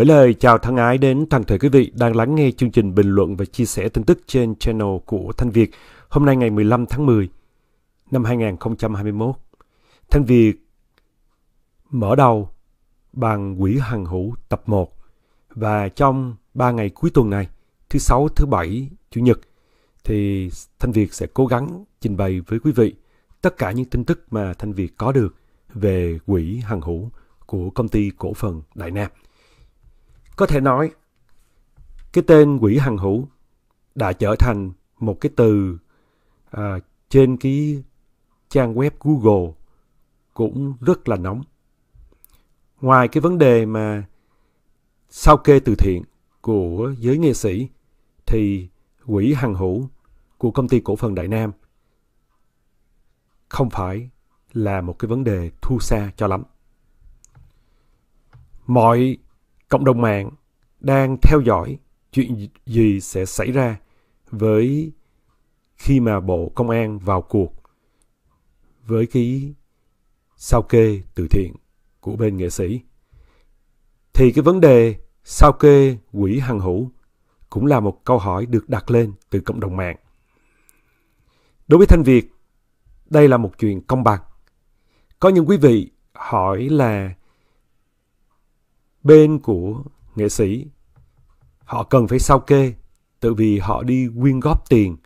Gửi lời chào thân ái đến toàn thể quý vị đang lắng nghe chương trình bình luận và chia sẻ tin tức trên channel của Thanh Việt hôm nay ngày 15 tháng 10 năm 2021. Thanh Việt mở đầu bằng quỷ hằng hữu tập 1 và trong 3 ngày cuối tuần này, thứ sáu, thứ bảy, chủ nhật thì Thanh Việt sẽ cố gắng trình bày với quý vị tất cả những tin tức mà Thanh Việt có được về quỹ hằng hữu của công ty cổ phần Đại Nam. Có thể nói, cái tên quỷ hằng hữu đã trở thành một cái từ à, trên cái trang web Google cũng rất là nóng. Ngoài cái vấn đề mà sao kê từ thiện của giới nghệ sĩ thì quỹ hằng hữu của công ty cổ phần Đại Nam không phải là một cái vấn đề thu xa cho lắm. Mọi cộng đồng mạng đang theo dõi chuyện gì sẽ xảy ra với khi mà Bộ Công an vào cuộc với cái sao kê từ thiện của bên nghệ sĩ. Thì cái vấn đề sao kê quỹ hằng hữu cũng là một câu hỏi được đặt lên từ cộng đồng mạng. Đối với Thanh Việt, đây là một chuyện công bằng. Có những quý vị hỏi là bên của nghệ sĩ họ cần phải sao kê tự vì họ đi quyên góp tiền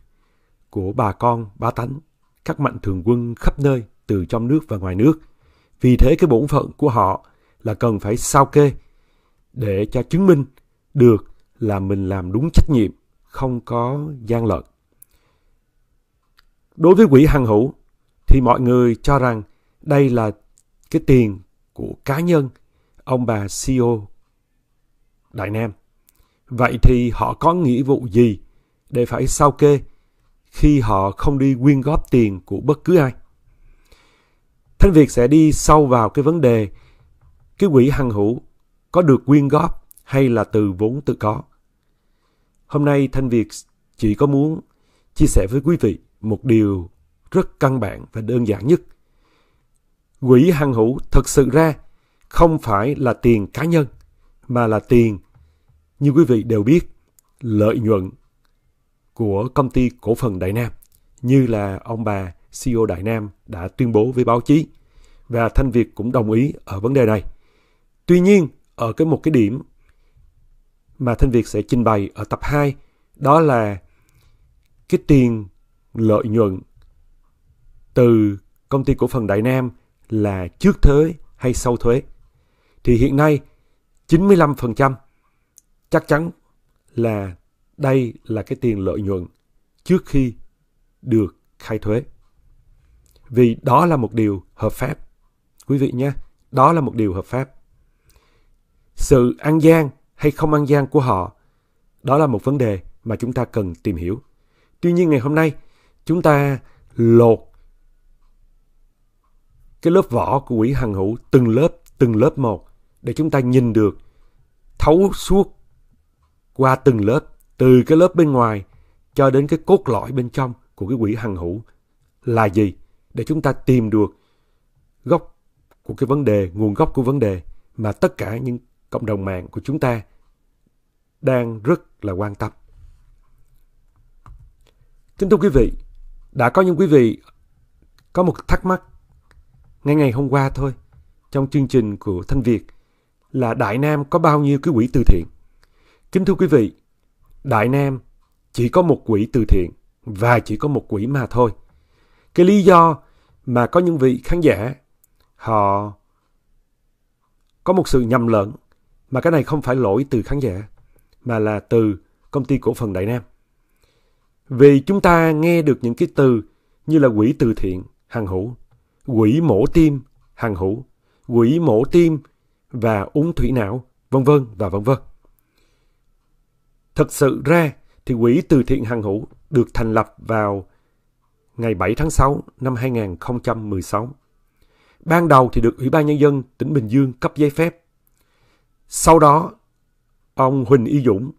của bà con bá tánh các mạnh thường quân khắp nơi từ trong nước và ngoài nước vì thế cái bổn phận của họ là cần phải sao kê để cho chứng minh được là mình làm đúng trách nhiệm không có gian lận đối với quỹ hằng hữu thì mọi người cho rằng đây là cái tiền của cá nhân ông bà CEO Đại Nam. Vậy thì họ có nghĩa vụ gì để phải sao kê khi họ không đi quyên góp tiền của bất cứ ai? Thanh Việt sẽ đi sâu vào cái vấn đề cái quỹ hằng hữu có được quyên góp hay là từ vốn tự có. Hôm nay Thanh Việt chỉ có muốn chia sẻ với quý vị một điều rất căn bản và đơn giản nhất. Quỹ hằng hữu thật sự ra không phải là tiền cá nhân mà là tiền như quý vị đều biết lợi nhuận của công ty cổ phần Đại Nam như là ông bà CEO Đại Nam đã tuyên bố với báo chí và Thanh Việt cũng đồng ý ở vấn đề này. Tuy nhiên, ở cái một cái điểm mà Thanh Việt sẽ trình bày ở tập 2 đó là cái tiền lợi nhuận từ công ty cổ phần Đại Nam là trước thuế hay sau thuế thì hiện nay 95% chắc chắn là đây là cái tiền lợi nhuận trước khi được khai thuế. Vì đó là một điều hợp pháp. Quý vị nhé, đó là một điều hợp pháp. Sự ăn gian hay không ăn gian của họ, đó là một vấn đề mà chúng ta cần tìm hiểu. Tuy nhiên ngày hôm nay, chúng ta lột cái lớp vỏ của quỹ hằng hữu từng lớp, từng lớp một để chúng ta nhìn được thấu suốt qua từng lớp, từ cái lớp bên ngoài cho đến cái cốt lõi bên trong của cái quỹ hằng hữu là gì để chúng ta tìm được gốc của cái vấn đề, nguồn gốc của vấn đề mà tất cả những cộng đồng mạng của chúng ta đang rất là quan tâm. Kính thưa quý vị, đã có những quý vị có một thắc mắc ngay ngày hôm qua thôi trong chương trình của Thanh Việt là Đại Nam có bao nhiêu cái quỹ từ thiện. Kính thưa quý vị, Đại Nam chỉ có một quỹ từ thiện và chỉ có một quỹ mà thôi. Cái lý do mà có những vị khán giả họ có một sự nhầm lẫn mà cái này không phải lỗi từ khán giả mà là từ công ty cổ phần Đại Nam. Vì chúng ta nghe được những cái từ như là quỹ từ thiện hàng hữu, quỹ mổ tim hàng hữu, quỹ mổ tim và ung thủy não, vân vân và vân vân. Thật sự ra thì quỹ từ thiện hàng hữu được thành lập vào ngày 7 tháng 6 năm 2016. Ban đầu thì được Ủy ban Nhân dân tỉnh Bình Dương cấp giấy phép. Sau đó, ông Huỳnh Y Dũng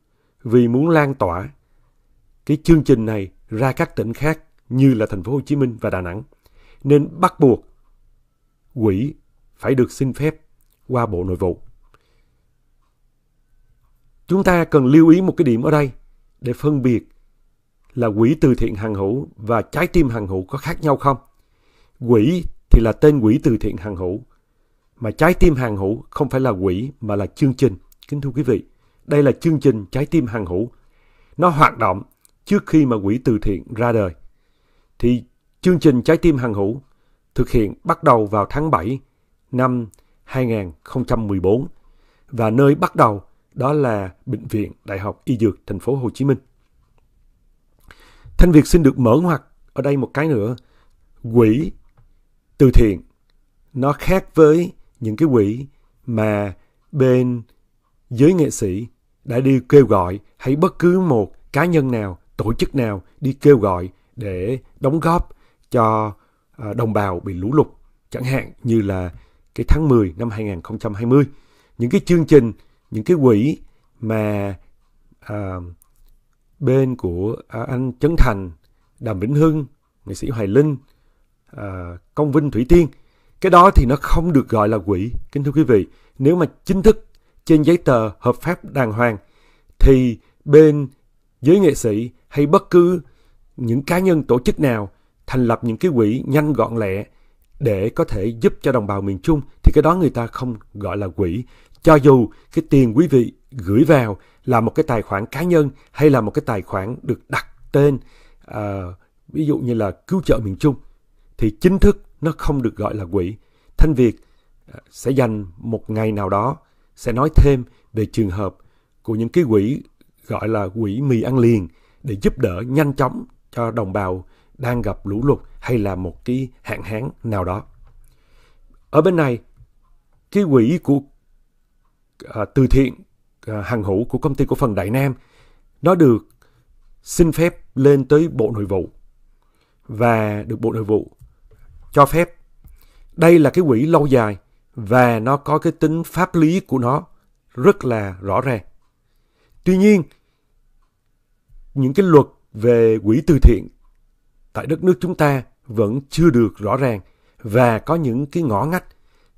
vì muốn lan tỏa cái chương trình này ra các tỉnh khác như là thành phố Hồ Chí Minh và Đà Nẵng, nên bắt buộc quỹ phải được xin phép qua Bộ Nội vụ. Chúng ta cần lưu ý một cái điểm ở đây để phân biệt là quỹ từ thiện hàng hữu và trái tim hàng hữu có khác nhau không? Quỹ thì là tên quỹ từ thiện hàng hữu, mà trái tim hàng hữu không phải là quỹ mà là chương trình. Kính thưa quý vị, đây là chương trình trái tim hàng hữu. Nó hoạt động trước khi mà quỹ từ thiện ra đời. Thì chương trình trái tim hàng hữu thực hiện bắt đầu vào tháng 7 năm 2014 và nơi bắt đầu đó là Bệnh viện Đại học Y Dược Thành phố Hồ Chí Minh. Thanh Việt xin được mở ngoặt ở đây một cái nữa. Quỹ từ thiện nó khác với những cái quỹ mà bên giới nghệ sĩ đã đi kêu gọi hay bất cứ một cá nhân nào, tổ chức nào đi kêu gọi để đóng góp cho à, đồng bào bị lũ lụt chẳng hạn như là cái tháng 10 năm 2020. Những cái chương trình, những cái quỹ mà à, bên của à, anh Trấn Thành, Đàm Vĩnh Hưng, nghệ sĩ Hoài Linh, à, Công Vinh Thủy Tiên. Cái đó thì nó không được gọi là quỹ, kính thưa quý vị. Nếu mà chính thức trên giấy tờ hợp pháp đàng hoàng thì bên giới nghệ sĩ hay bất cứ những cá nhân tổ chức nào thành lập những cái quỹ nhanh gọn lẹ để có thể giúp cho đồng bào miền Trung thì cái đó người ta không gọi là quỹ. Cho dù cái tiền quý vị gửi vào là một cái tài khoản cá nhân hay là một cái tài khoản được đặt tên à, ví dụ như là cứu trợ miền Trung thì chính thức nó không được gọi là quỹ. Thanh Việt à, sẽ dành một ngày nào đó sẽ nói thêm về trường hợp của những cái quỹ gọi là quỹ mì ăn liền để giúp đỡ nhanh chóng cho đồng bào đang gặp lũ lụt hay là một cái hạn hán nào đó. Ở bên này, cái quỹ của à, từ thiện à, hàng hữu của công ty cổ phần Đại Nam nó được xin phép lên tới Bộ Nội vụ và được Bộ Nội vụ cho phép. Đây là cái quỹ lâu dài và nó có cái tính pháp lý của nó rất là rõ ràng. Tuy nhiên, những cái luật về quỹ từ thiện tại đất nước chúng ta vẫn chưa được rõ ràng và có những cái ngõ ngách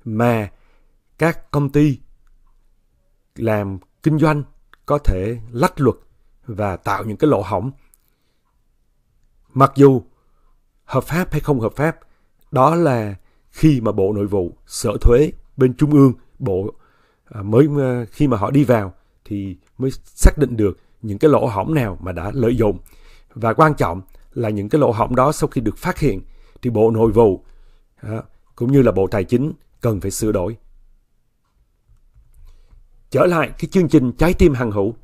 mà các công ty làm kinh doanh có thể lách luật và tạo những cái lỗ hỏng. Mặc dù hợp pháp hay không hợp pháp, đó là khi mà Bộ Nội vụ, Sở Thuế bên Trung ương, Bộ à, mới à, khi mà họ đi vào thì mới xác định được những cái lỗ hỏng nào mà đã lợi dụng. Và quan trọng là những cái lỗ hỏng đó sau khi được phát hiện thì Bộ Nội vụ à, cũng như là Bộ Tài chính cần phải sửa đổi. Trở lại cái chương trình trái tim hàng hữu.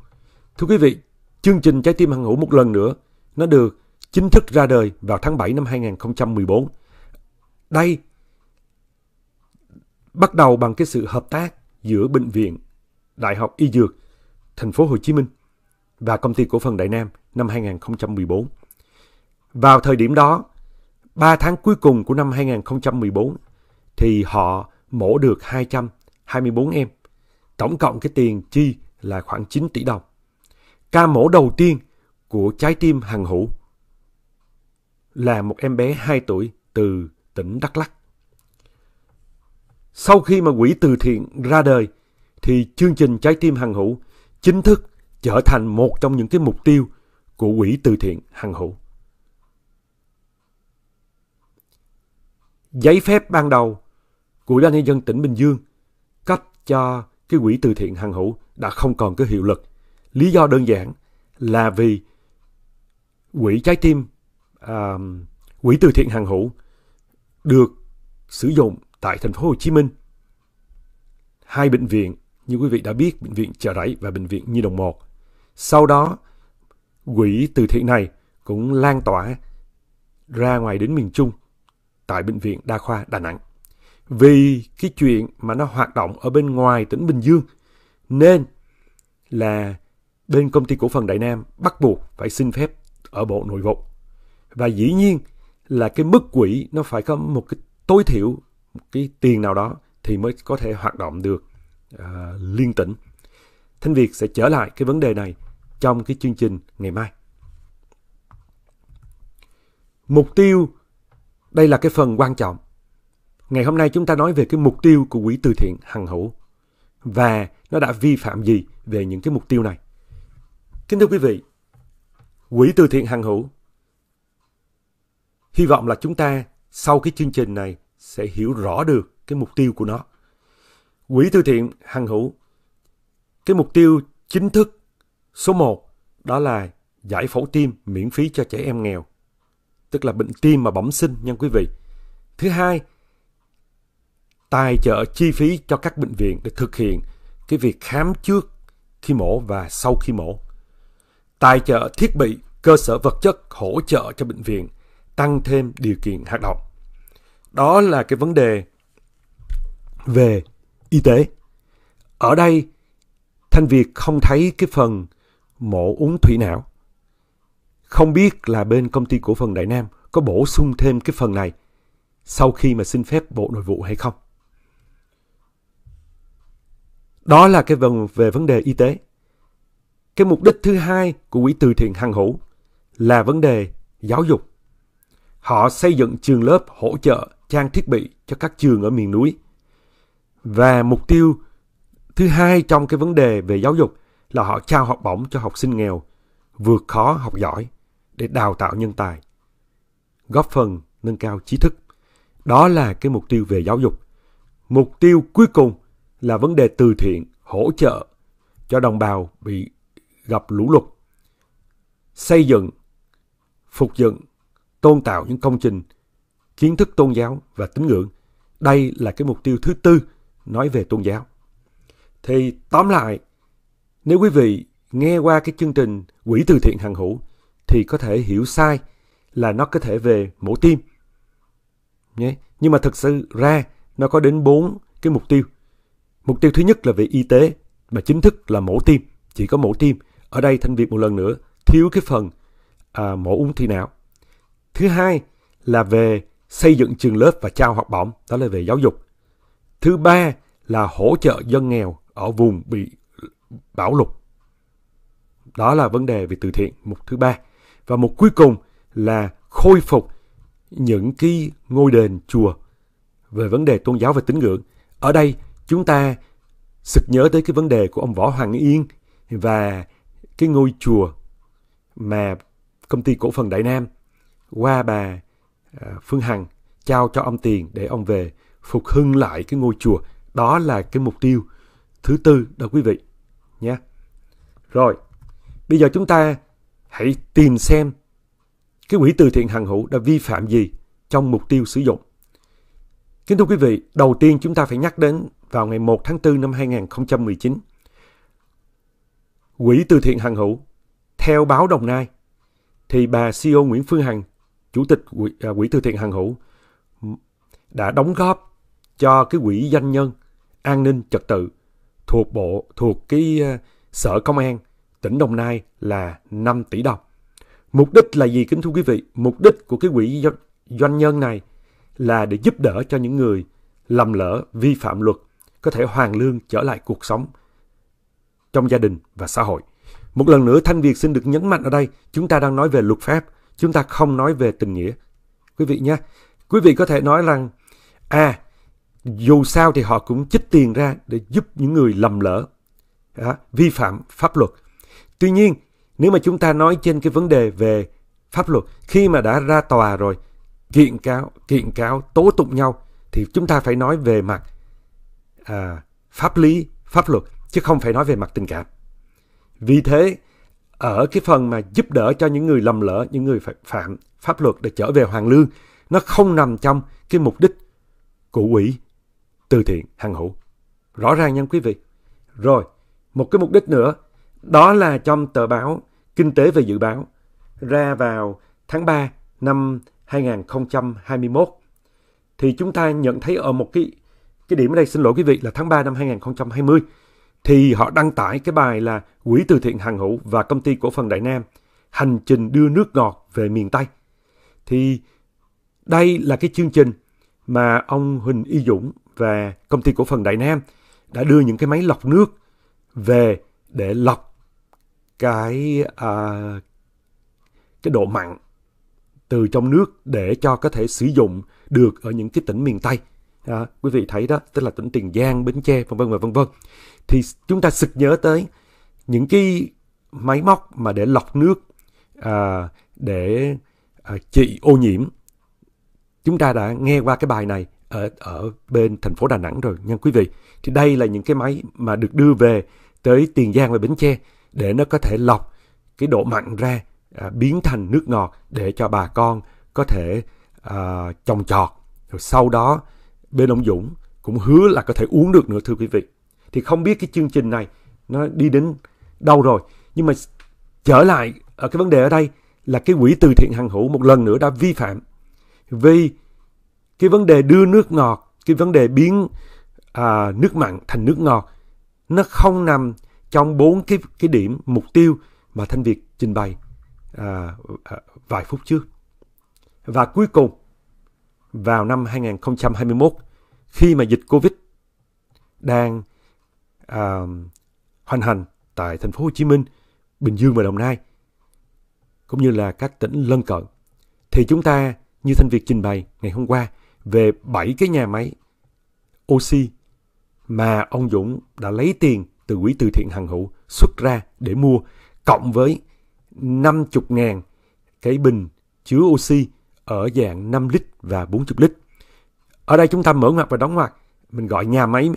Thưa quý vị, chương trình trái tim hàng hữu một lần nữa nó được chính thức ra đời vào tháng 7 năm 2014. Đây bắt đầu bằng cái sự hợp tác giữa bệnh viện Đại học Y Dược thành phố Hồ Chí Minh và công ty cổ phần Đại Nam năm 2014. Vào thời điểm đó, 3 tháng cuối cùng của năm 2014, thì họ mổ được 224 em. Tổng cộng cái tiền chi là khoảng 9 tỷ đồng. Ca mổ đầu tiên của trái tim hằng hữu là một em bé 2 tuổi từ tỉnh Đắk lắc Sau khi mà quỹ từ thiện ra đời, thì chương trình Trái tim hằng hữu chính thức trở thành một trong những cái mục tiêu của quỹ từ thiện hằng hữu. giấy phép ban đầu của Ủy ban nhân dân tỉnh Bình Dương cấp cho cái quỹ từ thiện hàng hữu đã không còn cái hiệu lực. Lý do đơn giản là vì quỹ trái tim, à, quỹ từ thiện hàng hữu được sử dụng tại thành phố Hồ Chí Minh. Hai bệnh viện, như quý vị đã biết, bệnh viện Chợ Rẫy và bệnh viện Nhi Đồng 1. Sau đó, quỹ từ thiện này cũng lan tỏa ra ngoài đến miền Trung tại Bệnh viện Đa khoa Đà Nẵng. Vì cái chuyện mà nó hoạt động ở bên ngoài tỉnh Bình Dương nên là bên công ty cổ phần Đại Nam bắt buộc phải xin phép ở Bộ Nội vụ. Và dĩ nhiên là cái mức quỹ nó phải có một cái tối thiểu một cái tiền nào đó thì mới có thể hoạt động được uh, liên tỉnh. Thanh Việt sẽ trở lại cái vấn đề này trong cái chương trình ngày mai. Mục tiêu đây là cái phần quan trọng. Ngày hôm nay chúng ta nói về cái mục tiêu của quỹ từ thiện hằng hữu và nó đã vi phạm gì về những cái mục tiêu này. Kính thưa quý vị, quỹ từ thiện hằng hữu hy vọng là chúng ta sau cái chương trình này sẽ hiểu rõ được cái mục tiêu của nó. Quỹ từ thiện hằng hữu cái mục tiêu chính thức số 1 đó là giải phẫu tim miễn phí cho trẻ em nghèo tức là bệnh tim mà bẩm sinh nha quý vị. Thứ hai, tài trợ chi phí cho các bệnh viện để thực hiện cái việc khám trước khi mổ và sau khi mổ. Tài trợ thiết bị, cơ sở vật chất hỗ trợ cho bệnh viện tăng thêm điều kiện hoạt động. Đó là cái vấn đề về y tế. Ở đây, Thanh Việt không thấy cái phần mổ uống thủy não không biết là bên công ty cổ phần Đại Nam có bổ sung thêm cái phần này sau khi mà xin phép Bộ Nội vụ hay không. Đó là cái phần về vấn đề y tế. Cái mục đích thứ hai của quỹ từ thiện Hằng Hữu là vấn đề giáo dục. Họ xây dựng trường lớp hỗ trợ trang thiết bị cho các trường ở miền núi. Và mục tiêu thứ hai trong cái vấn đề về giáo dục là họ trao học bổng cho học sinh nghèo vượt khó học giỏi để đào tạo nhân tài, góp phần nâng cao trí thức. Đó là cái mục tiêu về giáo dục. Mục tiêu cuối cùng là vấn đề từ thiện, hỗ trợ cho đồng bào bị gặp lũ lụt, xây dựng, phục dựng, tôn tạo những công trình, kiến thức tôn giáo và tín ngưỡng. Đây là cái mục tiêu thứ tư nói về tôn giáo. Thì tóm lại, nếu quý vị nghe qua cái chương trình Quỹ từ thiện hàng hữu thì có thể hiểu sai là nó có thể về mổ tim. Nhé. Nhưng mà thực sự ra nó có đến bốn cái mục tiêu. Mục tiêu thứ nhất là về y tế mà chính thức là mổ tim, chỉ có mổ tim. Ở đây Thanh Việt một lần nữa thiếu cái phần à, mổ ung thư não. Thứ hai là về xây dựng trường lớp và trao học bổng, đó là về giáo dục. Thứ ba là hỗ trợ dân nghèo ở vùng bị bão lụt. Đó là vấn đề về từ thiện, mục thứ ba. Và một cuối cùng là khôi phục những cái ngôi đền chùa về vấn đề tôn giáo và tín ngưỡng. Ở đây chúng ta sực nhớ tới cái vấn đề của ông Võ Hoàng Yên và cái ngôi chùa mà công ty cổ phần Đại Nam qua bà à, Phương Hằng trao cho ông tiền để ông về phục hưng lại cái ngôi chùa. Đó là cái mục tiêu thứ tư đó quý vị nhé. Rồi, bây giờ chúng ta hãy tìm xem cái quỹ từ thiện hằng hữu đã vi phạm gì trong mục tiêu sử dụng. Kính thưa quý vị, đầu tiên chúng ta phải nhắc đến vào ngày 1 tháng 4 năm 2019. Quỹ từ thiện Hằng Hữu, theo báo Đồng Nai, thì bà CEO Nguyễn Phương Hằng, Chủ tịch quỹ, à, quỹ từ thiện Hằng Hữu, đã đóng góp cho cái quỹ doanh nhân an ninh trật tự thuộc bộ thuộc cái uh, sở công an tỉnh Đồng Nai là 5 tỷ đồng. Mục đích là gì kính thưa quý vị? Mục đích của cái quỹ doanh nhân này là để giúp đỡ cho những người lầm lỡ vi phạm luật có thể hoàn lương trở lại cuộc sống trong gia đình và xã hội. Một lần nữa Thanh Việt xin được nhấn mạnh ở đây, chúng ta đang nói về luật pháp, chúng ta không nói về tình nghĩa. Quý vị nhé, quý vị có thể nói rằng à dù sao thì họ cũng chích tiền ra để giúp những người lầm lỡ à, vi phạm pháp luật Tuy nhiên, nếu mà chúng ta nói trên cái vấn đề về pháp luật, khi mà đã ra tòa rồi, kiện cáo, kiện cáo, tố tụng nhau, thì chúng ta phải nói về mặt à, pháp lý, pháp luật, chứ không phải nói về mặt tình cảm. Vì thế, ở cái phần mà giúp đỡ cho những người lầm lỡ, những người phạm pháp luật để trở về hoàng lương, nó không nằm trong cái mục đích của quỹ từ thiện hàng hữu. Rõ ràng nha quý vị. Rồi, một cái mục đích nữa đó là trong tờ báo Kinh tế và Dự báo ra vào tháng 3 năm 2021. Thì chúng ta nhận thấy ở một cái cái điểm ở đây xin lỗi quý vị là tháng 3 năm 2020 thì họ đăng tải cái bài là Quỹ từ thiện Hàng Hữu và công ty cổ phần Đại Nam hành trình đưa nước ngọt về miền Tây. Thì đây là cái chương trình mà ông Huỳnh Y Dũng và công ty cổ phần Đại Nam đã đưa những cái máy lọc nước về để lọc cái à, cái độ mặn từ trong nước để cho có thể sử dụng được ở những cái tỉnh miền Tây. À, quý vị thấy đó, tức là tỉnh Tiền Giang, Bến Tre, vân vân và vân vân. Thì chúng ta sực nhớ tới những cái máy móc mà để lọc nước à, để à, trị ô nhiễm. Chúng ta đã nghe qua cái bài này ở ở bên thành phố Đà Nẵng rồi nha quý vị. Thì đây là những cái máy mà được đưa về tới Tiền Giang và Bến Tre để nó có thể lọc cái độ mặn ra à, biến thành nước ngọt để cho bà con có thể à, trồng trọt rồi sau đó bên ông Dũng cũng hứa là có thể uống được nữa thưa quý vị thì không biết cái chương trình này nó đi đến đâu rồi nhưng mà trở lại ở cái vấn đề ở đây là cái quỹ từ thiện hàng hữu một lần nữa đã vi phạm vì cái vấn đề đưa nước ngọt cái vấn đề biến à, nước mặn thành nước ngọt nó không nằm trong bốn cái cái điểm mục tiêu mà Thanh Việt trình bày à, à, vài phút trước. Và cuối cùng, vào năm 2021, khi mà dịch Covid đang à, hoành hành tại thành phố Hồ Chí Minh, Bình Dương và Đồng Nai, cũng như là các tỉnh lân cận, thì chúng ta như Thanh Việt trình bày ngày hôm qua về bảy cái nhà máy oxy mà ông Dũng đã lấy tiền từ quỹ từ thiện hằng hữu xuất ra để mua cộng với 50.000 cái bình chứa oxy ở dạng 5 lít và 40 lít. Ở đây chúng ta mở ngoặt và đóng ngoặt, mình gọi nhà máy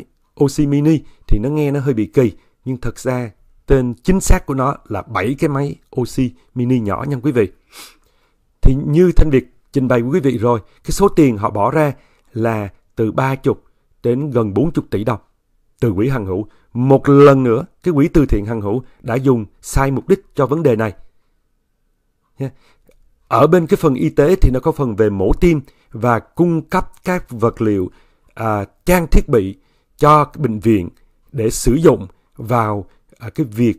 oxy mini thì nó nghe nó hơi bị kỳ, nhưng thật ra tên chính xác của nó là 7 cái máy oxy mini nhỏ nha quý vị. Thì như Thanh Việt trình bày với quý vị rồi, cái số tiền họ bỏ ra là từ 30 đến gần 40 tỷ đồng. Từ quỹ hằng hữu, một lần nữa cái quỹ từ thiện hằng hữu đã dùng sai mục đích cho vấn đề này. Ở bên cái phần y tế thì nó có phần về mổ tim và cung cấp các vật liệu, à, trang thiết bị cho bệnh viện để sử dụng vào à, cái việc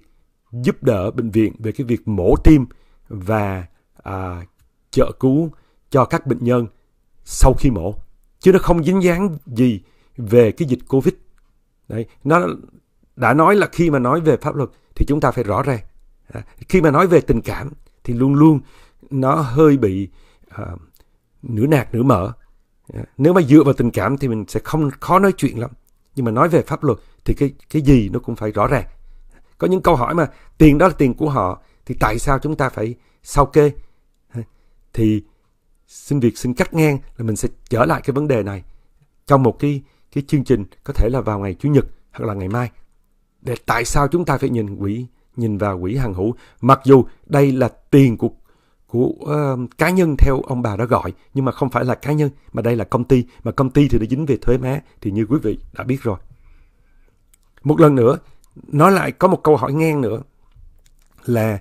giúp đỡ bệnh viện về cái việc mổ tim và à, trợ cứu cho các bệnh nhân sau khi mổ. Chứ nó không dính dáng gì về cái dịch Covid Đấy, nó đã nói là khi mà nói về pháp luật thì chúng ta phải rõ ràng. À, khi mà nói về tình cảm thì luôn luôn nó hơi bị à, nửa nạt nửa mở. À, nếu mà dựa vào tình cảm thì mình sẽ không khó nói chuyện lắm. Nhưng mà nói về pháp luật thì cái cái gì nó cũng phải rõ ràng. Có những câu hỏi mà tiền đó là tiền của họ thì tại sao chúng ta phải sao kê? À, thì xin việc xin cắt ngang là mình sẽ trở lại cái vấn đề này trong một cái cái chương trình có thể là vào ngày Chủ nhật hoặc là ngày mai. Để tại sao chúng ta phải nhìn quỹ nhìn vào quỹ hàng hữu mặc dù đây là tiền của của uh, cá nhân theo ông bà đã gọi nhưng mà không phải là cá nhân mà đây là công ty mà công ty thì đã dính về thuế má thì như quý vị đã biết rồi một lần nữa nó lại có một câu hỏi ngang nữa là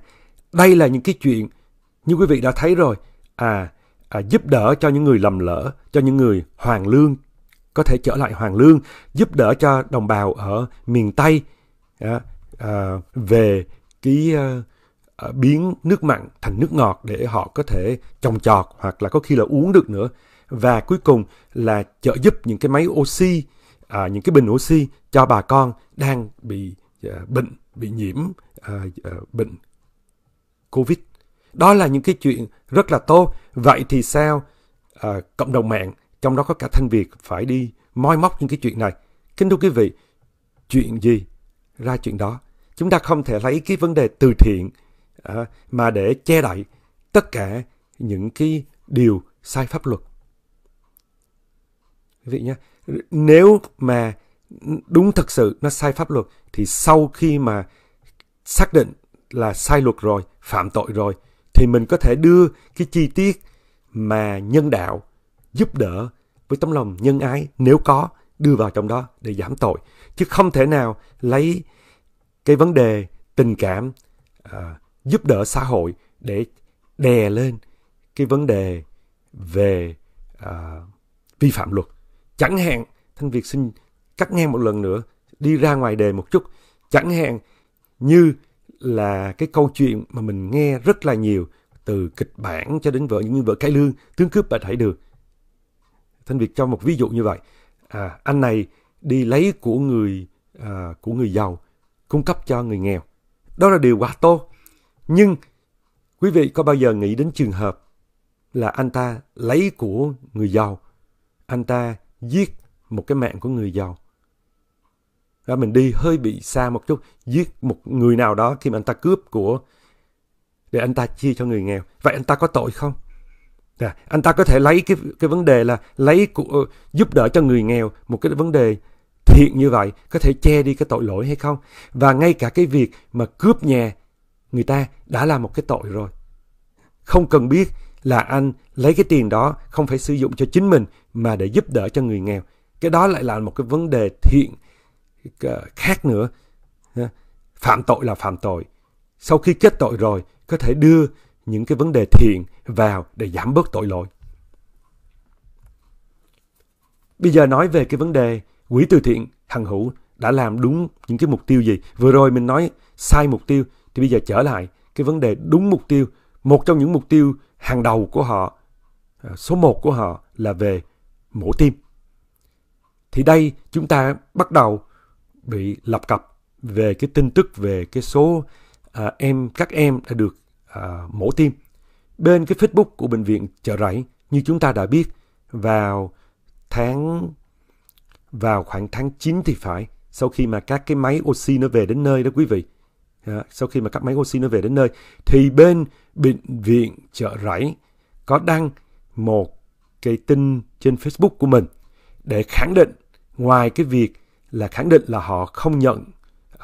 đây là những cái chuyện như quý vị đã thấy rồi à, à giúp đỡ cho những người lầm lỡ cho những người hoàn lương có thể trở lại Hoàng Lương, giúp đỡ cho đồng bào ở miền Tây à, à, về cái à, à, biến nước mặn thành nước ngọt để họ có thể trồng trọt hoặc là có khi là uống được nữa. Và cuối cùng là trợ giúp những cái máy oxy, à, những cái bình oxy cho bà con đang bị à, bệnh, bị nhiễm à, à, bệnh COVID. Đó là những cái chuyện rất là tốt. Vậy thì sao à, cộng đồng mạng trong đó có cả Thanh Việt phải đi moi móc những cái chuyện này. Kính thưa quý vị, chuyện gì ra chuyện đó. Chúng ta không thể lấy cái vấn đề từ thiện à, mà để che đậy tất cả những cái điều sai pháp luật. Quý vị nhé, nếu mà đúng thật sự nó sai pháp luật thì sau khi mà xác định là sai luật rồi, phạm tội rồi thì mình có thể đưa cái chi tiết mà nhân đạo giúp đỡ với tấm lòng nhân ái nếu có đưa vào trong đó để giảm tội chứ không thể nào lấy cái vấn đề tình cảm à, giúp đỡ xã hội để đè lên cái vấn đề về à, vi phạm luật chẳng hạn thanh việt xin cắt ngang một lần nữa đi ra ngoài đề một chút chẳng hạn như là cái câu chuyện mà mình nghe rất là nhiều từ kịch bản cho đến vợ những vợ cải lương tướng cướp bà thấy được Thanh Việt cho một ví dụ như vậy. À, anh này đi lấy của người à, của người giàu cung cấp cho người nghèo. Đó là điều quá tốt. Nhưng quý vị có bao giờ nghĩ đến trường hợp là anh ta lấy của người giàu, anh ta giết một cái mạng của người giàu. và mình đi hơi bị xa một chút, giết một người nào đó khi mà anh ta cướp của để anh ta chia cho người nghèo. Vậy anh ta có tội không? À, anh ta có thể lấy cái cái vấn đề là lấy của, ờ, giúp đỡ cho người nghèo một cái vấn đề thiện như vậy có thể che đi cái tội lỗi hay không và ngay cả cái việc mà cướp nhà người ta đã là một cái tội rồi không cần biết là anh lấy cái tiền đó không phải sử dụng cho chính mình mà để giúp đỡ cho người nghèo cái đó lại là một cái vấn đề thiện ờ, khác nữa phạm tội là phạm tội sau khi kết tội rồi có thể đưa những cái vấn đề thiện vào để giảm bớt tội lỗi. Bây giờ nói về cái vấn đề quỹ từ thiện hằng hữu đã làm đúng những cái mục tiêu gì. Vừa rồi mình nói sai mục tiêu thì bây giờ trở lại cái vấn đề đúng mục tiêu. Một trong những mục tiêu hàng đầu của họ, à, số một của họ là về mổ tim. Thì đây chúng ta bắt đầu bị lập cập về cái tin tức về cái số à, em các em đã được à, mổ tim. Bên cái Facebook của bệnh viện Chợ Rẫy như chúng ta đã biết vào tháng vào khoảng tháng 9 thì phải sau khi mà các cái máy oxy nó về đến nơi đó quý vị à, sau khi mà các máy oxy nó về đến nơi thì bên bệnh viện chợ rẫy có đăng một cái tin trên Facebook của mình để khẳng định ngoài cái việc là khẳng định là họ không nhận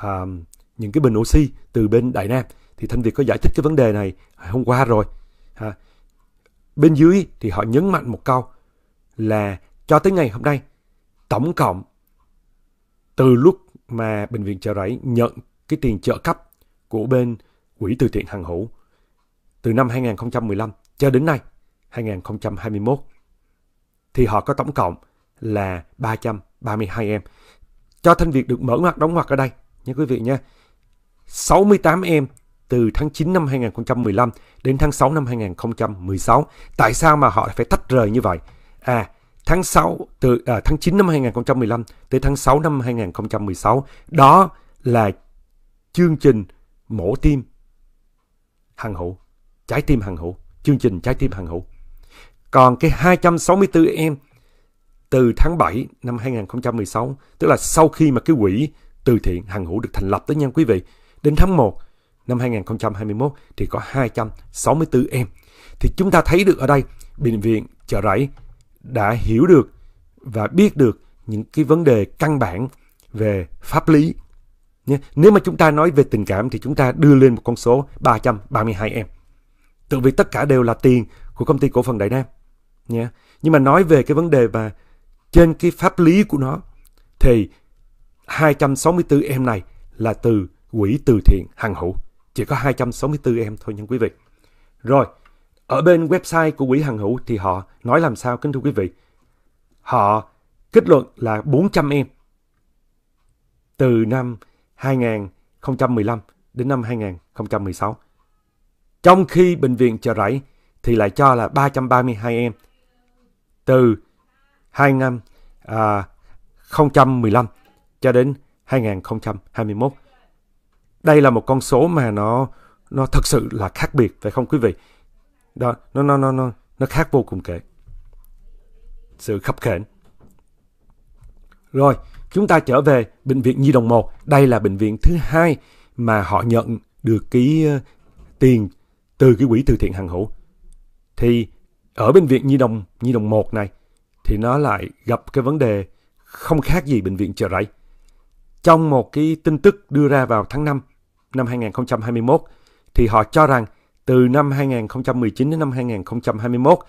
um, những cái bình oxy từ bên Đại Nam thì Thanh Việt có giải thích cái vấn đề này à, hôm qua rồi. À, bên dưới thì họ nhấn mạnh một câu là cho tới ngày hôm nay tổng cộng từ lúc mà bệnh viện chợ rẫy nhận cái tiền trợ cấp của bên quỹ từ thiện hàng hữu từ năm 2015 cho đến nay 2021 thì họ có tổng cộng là 332 em. Cho Thanh Việt được mở ngoặc đóng ngoặc ở đây nha quý vị nha. 68 em từ tháng 9 năm 2015 đến tháng 6 năm 2016. Tại sao mà họ phải tách rời như vậy? À, tháng 6 từ à, tháng 9 năm 2015 tới tháng 6 năm 2016, đó là chương trình mổ tim hàng hữu, trái tim hàng hữu, chương trình trái tim hàng hữu. Còn cái 264 em từ tháng 7 năm 2016, tức là sau khi mà cái quỹ từ thiện hàng hữu được thành lập tới nha quý vị, đến tháng 1 năm 2021 thì có 264 em. Thì chúng ta thấy được ở đây, Bệnh viện Chợ Rẫy đã hiểu được và biết được những cái vấn đề căn bản về pháp lý. Nếu mà chúng ta nói về tình cảm thì chúng ta đưa lên một con số 332 em. Tự vì tất cả đều là tiền của công ty cổ phần Đại Nam. Nhưng mà nói về cái vấn đề và trên cái pháp lý của nó thì 264 em này là từ quỹ từ thiện hàng hữu chỉ có 264 em thôi nha quý vị. Rồi, ở bên website của Quỹ Hằng Hữu thì họ nói làm sao kính thưa quý vị? Họ kết luận là 400 em từ năm 2015 đến năm 2016. Trong khi bệnh viện chợ rẫy thì lại cho là 332 em từ 2 năm à, 2015 cho đến 2021 đây là một con số mà nó nó thật sự là khác biệt phải không quý vị đó nó nó nó nó nó khác vô cùng kể sự khập khển rồi chúng ta trở về bệnh viện nhi đồng 1 đây là bệnh viện thứ hai mà họ nhận được cái uh, ờ, tiền từ cái quỹ từ thiện hàng hữu thì ở bệnh viện nhi đồng nhi đồng một này thì nó lại gặp cái vấn đề không khác gì bệnh viện chợ rẫy trong một cái tin tức đưa ra vào tháng 5 năm 2021 thì họ cho rằng từ năm 2019 đến năm 2021,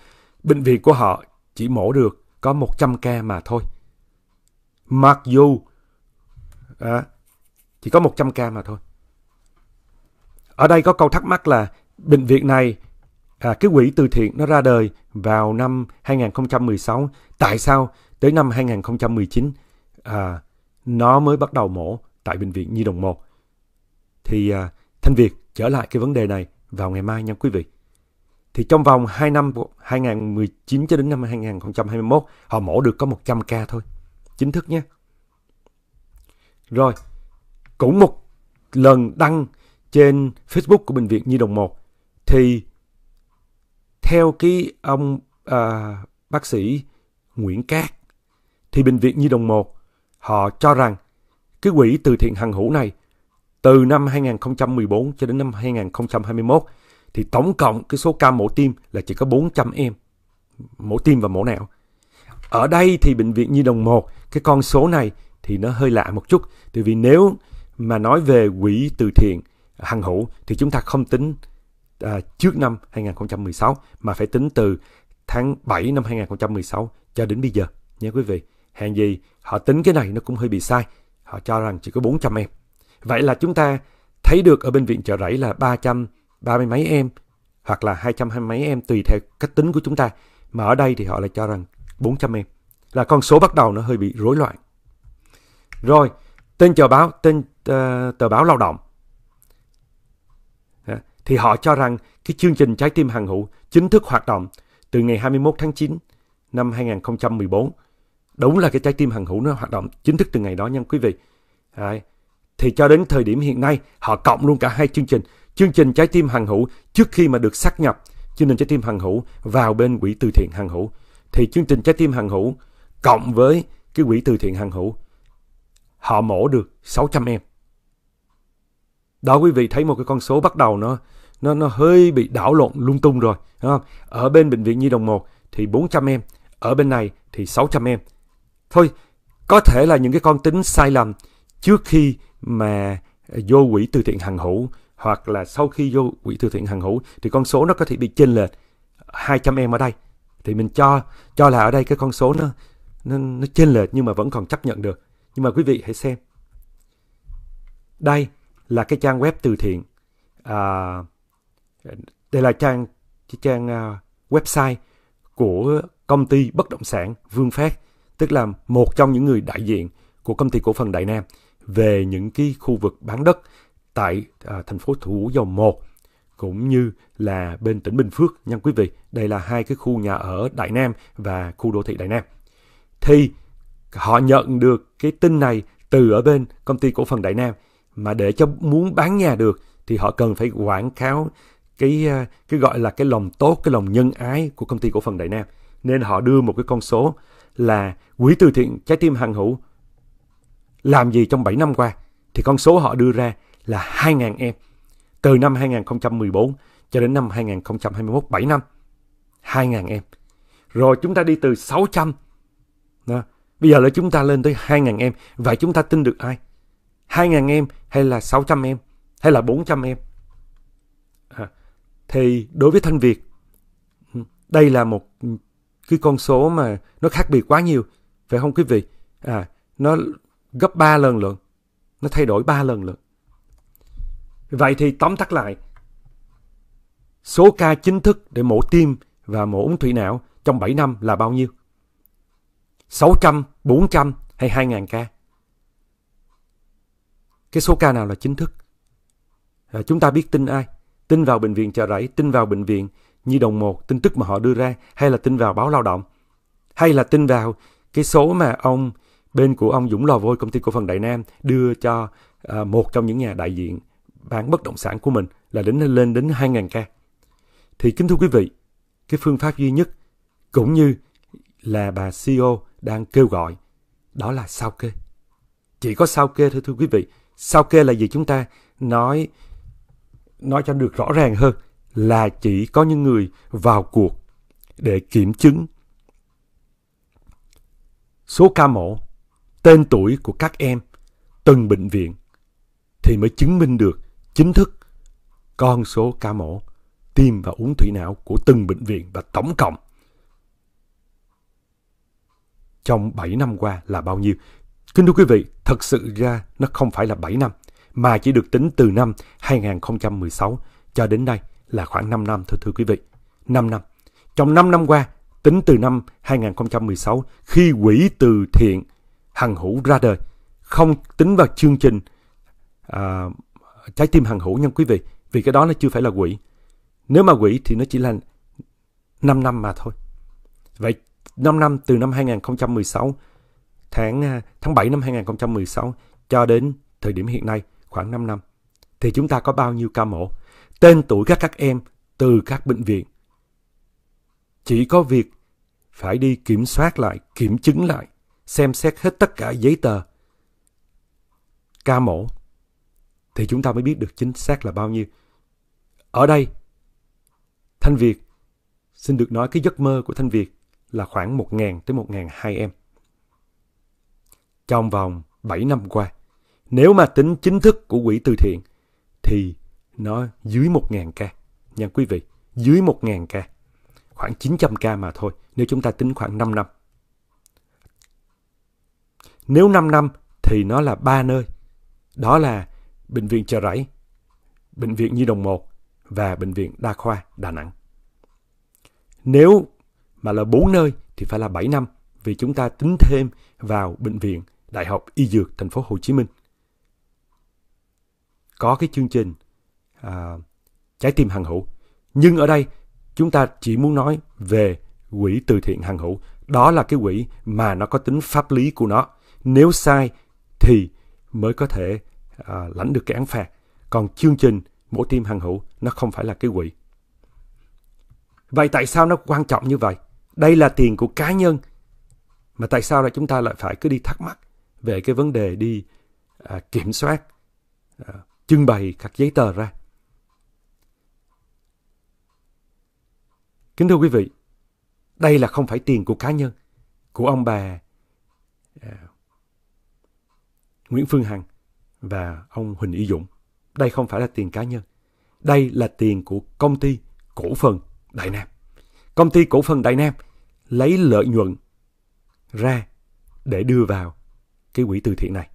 bệnh viện của họ chỉ mổ được có 100 ca mà thôi. Mặc dù à, chỉ có 100 ca mà thôi. Ở đây có câu thắc mắc là bệnh viện này, à, cái quỹ từ thiện nó ra đời vào năm 2016. Tại sao tới năm 2019 à, nó mới bắt đầu mổ tại Bệnh viện Nhi Đồng 1? thì à, Thanh Việt trở lại cái vấn đề này vào ngày mai nha quý vị. Thì trong vòng 2 năm 2019 cho đến năm 2021 họ mổ được có 100 ca thôi. Chính thức nha. Rồi, cũng một lần đăng trên Facebook của Bệnh viện Nhi Đồng 1 thì theo cái ông à, bác sĩ Nguyễn Cát thì Bệnh viện Nhi Đồng 1 họ cho rằng cái quỹ từ thiện hằng hữu này từ năm 2014 cho đến năm 2021 thì tổng cộng cái số ca mổ tim là chỉ có 400 em mổ tim và mổ não. Ở đây thì bệnh viện Nhi đồng 1 cái con số này thì nó hơi lạ một chút tại vì nếu mà nói về quỹ từ thiện hàng hữu thì chúng ta không tính à, trước năm 2016 mà phải tính từ tháng 7 năm 2016 cho đến bây giờ nhé quý vị. Hàng gì họ tính cái này nó cũng hơi bị sai. Họ cho rằng chỉ có 400 em. Vậy là chúng ta thấy được ở bệnh viện chợ rẫy là ba mươi mấy em hoặc là 220 mấy em tùy theo cách tính của chúng ta. Mà ở đây thì họ lại cho rằng 400 em. Là con số bắt đầu nó hơi bị rối loạn. Rồi, tên tờ báo, tên uh, tờ báo lao động. Thì họ cho rằng cái chương trình trái tim hàng hữu chính thức hoạt động từ ngày 21 tháng 9 năm 2014. Đúng là cái trái tim hàng hữu nó hoạt động chính thức từ ngày đó nha quý vị. Đấy thì cho đến thời điểm hiện nay họ cộng luôn cả hai chương trình. Chương trình Trái tim Hằng Hữu trước khi mà được xác nhập, chương trình Trái tim Hằng Hữu vào bên quỹ từ thiện Hằng Hữu. Thì chương trình Trái tim Hằng Hữu cộng với cái quỹ từ thiện Hằng Hữu họ mổ được 600 em. Đó quý vị thấy một cái con số bắt đầu nó nó nó hơi bị đảo lộn lung tung rồi, đúng không? Ở bên bệnh viện Nhi đồng 1 thì 400 em, ở bên này thì 600 em. Thôi, có thể là những cái con tính sai lầm trước khi mà vô quỹ từ thiện hàng hữu hoặc là sau khi vô quỹ từ thiện hàng hữu thì con số nó có thể bị chênh lệch 200 em ở đây thì mình cho cho là ở đây cái con số nó nó, nó chênh lệch nhưng mà vẫn còn chấp nhận được nhưng mà quý vị hãy xem đây là cái trang web từ thiện à, đây là trang trang uh, website của công ty bất động sản Vương Phát tức là một trong những người đại diện của công ty cổ phần Đại Nam về những cái khu vực bán đất tại à, thành phố Thủ Dầu Một cũng như là bên tỉnh Bình Phước nha quý vị. Đây là hai cái khu nhà ở Đại Nam và khu đô thị Đại Nam. Thì họ nhận được cái tin này từ ở bên công ty cổ phần Đại Nam mà để cho muốn bán nhà được thì họ cần phải quảng cáo cái à, cái gọi là cái lòng tốt, cái lòng nhân ái của công ty cổ phần Đại Nam. Nên họ đưa một cái con số là quỹ từ thiện trái tim hằng hữu làm gì trong 7 năm qua thì con số họ đưa ra là 2.000 em. Từ năm 2014 cho đến năm 2021, 7 năm, 2.000 em. Rồi chúng ta đi từ 600, đó. bây giờ là chúng ta lên tới 2.000 em. Vậy chúng ta tin được ai? 2.000 em hay là 600 em hay là 400 em? À, thì đối với Thanh Việt, ừ, đây là một cái con số mà nó khác biệt quá nhiều, phải không quý vị? À, nó gấp 3 lần lượng. Nó thay đổi 3 lần lượng. Vậy thì tóm tắt lại, số ca chính thức để mổ tim và mổ ống thủy não trong 7 năm là bao nhiêu? 600, 400 hay 2.000 ca? Cái số ca nào là chính thức? À, chúng ta biết tin ai? Tin vào bệnh viện chợ rẫy, tin vào bệnh viện Nhi Đồng một, tin tức mà họ đưa ra, hay là tin vào báo lao động? Hay là tin vào cái số mà ông bên của ông Dũng Lò Vôi công ty cổ phần Đại Nam đưa cho à, một trong những nhà đại diện bán bất động sản của mình là đến lên đến 2.000 ca. Thì kính thưa quý vị, cái phương pháp duy nhất cũng như là bà CEO đang kêu gọi đó là sao kê. Chỉ có sao kê thôi thưa quý vị. Sao kê là gì chúng ta nói nói cho được rõ ràng hơn là chỉ có những người vào cuộc để kiểm chứng số ca mổ tên tuổi của các em, từng bệnh viện, thì mới chứng minh được chính thức con số ca mổ, tim và uống thủy não của từng bệnh viện và tổng cộng. Trong 7 năm qua là bao nhiêu? Kính thưa quý vị, thật sự ra nó không phải là 7 năm, mà chỉ được tính từ năm 2016 cho đến nay là khoảng 5 năm thôi thưa quý vị. 5 năm. Trong 5 năm qua, tính từ năm 2016 khi quỹ từ thiện hằng hữu ra đời không tính vào chương trình à, trái tim hằng hữu nha quý vị vì cái đó nó chưa phải là quỷ nếu mà quỷ thì nó chỉ là 5 năm mà thôi vậy 5 năm từ năm 2016 tháng à, tháng 7 năm 2016 cho đến thời điểm hiện nay khoảng 5 năm thì chúng ta có bao nhiêu ca mổ tên tuổi các các em từ các bệnh viện chỉ có việc phải đi kiểm soát lại kiểm chứng lại xem xét hết tất cả giấy tờ ca mổ thì chúng ta mới biết được chính xác là bao nhiêu. Ở đây, Thanh Việt, xin được nói cái giấc mơ của Thanh Việt là khoảng 1.000 tới 1.200 em. Trong vòng 7 năm qua, nếu mà tính chính thức của quỹ từ thiện thì nó dưới 1.000 ca. Nha quý vị, dưới 1.000 ca. Khoảng 900 ca mà thôi, nếu chúng ta tính khoảng 5 năm. Nếu 5 năm thì nó là ba nơi. Đó là Bệnh viện Chợ Rẫy, Bệnh viện Nhi Đồng 1 và Bệnh viện Đa Khoa Đà Nẵng. Nếu mà là bốn nơi thì phải là 7 năm vì chúng ta tính thêm vào Bệnh viện Đại học Y Dược Thành phố Hồ Chí Minh. Có cái chương trình à, Trái tim hàng hữu. Nhưng ở đây chúng ta chỉ muốn nói về quỹ từ thiện hàng hữu. Đó là cái quỹ mà nó có tính pháp lý của nó nếu sai thì mới có thể à, lãnh được cái án phạt còn chương trình bổ tim hàng hữu nó không phải là cái quỹ vậy tại sao nó quan trọng như vậy đây là tiền của cá nhân mà tại sao là chúng ta lại phải cứ đi thắc mắc về cái vấn đề đi à, kiểm soát à, trưng bày các giấy tờ ra kính thưa quý vị đây là không phải tiền của cá nhân của ông bà Nguyễn Phương Hằng và ông Huỳnh Y Dũng. Đây không phải là tiền cá nhân. Đây là tiền của công ty cổ phần Đại Nam. Công ty cổ phần Đại Nam lấy lợi nhuận ra để đưa vào cái quỹ từ thiện này.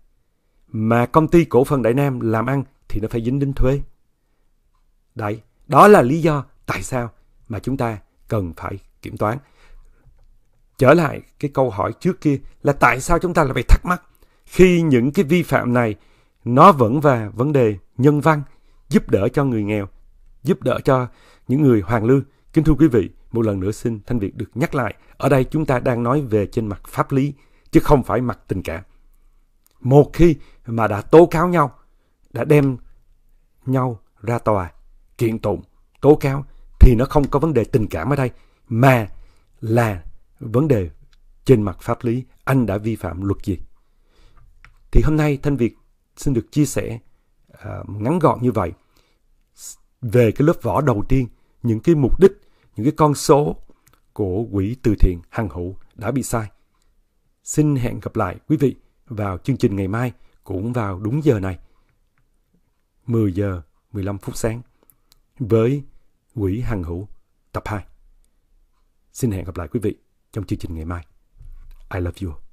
Mà công ty cổ phần Đại Nam làm ăn thì nó phải dính đến thuế. Đấy, đó là lý do tại sao mà chúng ta cần phải kiểm toán. Trở lại cái câu hỏi trước kia là tại sao chúng ta lại phải thắc mắc khi những cái vi phạm này nó vẫn và vấn đề nhân văn giúp đỡ cho người nghèo giúp đỡ cho những người hoàng lương kính thưa quý vị một lần nữa xin thanh việt được nhắc lại ở đây chúng ta đang nói về trên mặt pháp lý chứ không phải mặt tình cảm một khi mà đã tố cáo nhau đã đem nhau ra tòa kiện tụng tố cáo thì nó không có vấn đề tình cảm ở đây mà là vấn đề trên mặt pháp lý anh đã vi phạm luật gì thì hôm nay Thanh Việt xin được chia sẻ uh, ngắn gọn như vậy về cái lớp vỏ đầu tiên, những cái mục đích, những cái con số của quỹ từ thiện hằng hữu đã bị sai. Xin hẹn gặp lại quý vị vào chương trình ngày mai cũng vào đúng giờ này. 10 giờ 15 phút sáng với quỹ hằng hữu tập 2. Xin hẹn gặp lại quý vị trong chương trình ngày mai. I love you.